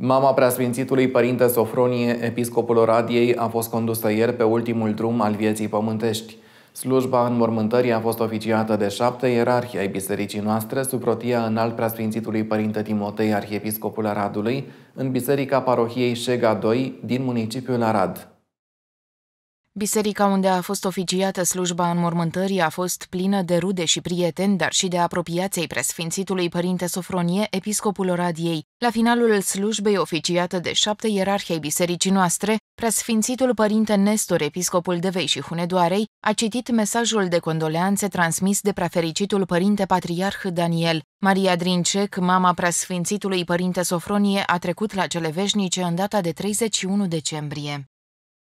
Mama preasfințitului Părinte Sofronie, episcopul Oradiei, a fost condusă ieri pe ultimul drum al vieții pământești. Slujba înmormântării a fost oficiată de șapte ierarhi ai bisericii noastre sub rotia înalt preasfințitului Părinte Timotei, arhiepiscopul Aradului, în biserica parohiei Șega 2 din municipiul Arad. Biserica unde a fost oficiată slujba înmormântării a fost plină de rude și prieteni, dar și de apropiației presfințitului părinte Sofronie, episcopul Oradiei. La finalul slujbei oficiată de șapte ierarhei bisericii noastre, presfințitul părinte Nestor, episcopul Devei și Hunedoarei, a citit mesajul de condoleanțe transmis de prefericitul părinte patriarh Daniel. Maria Drincec, mama preasfințitului părinte Sofronie, a trecut la cele veșnice în data de 31 decembrie.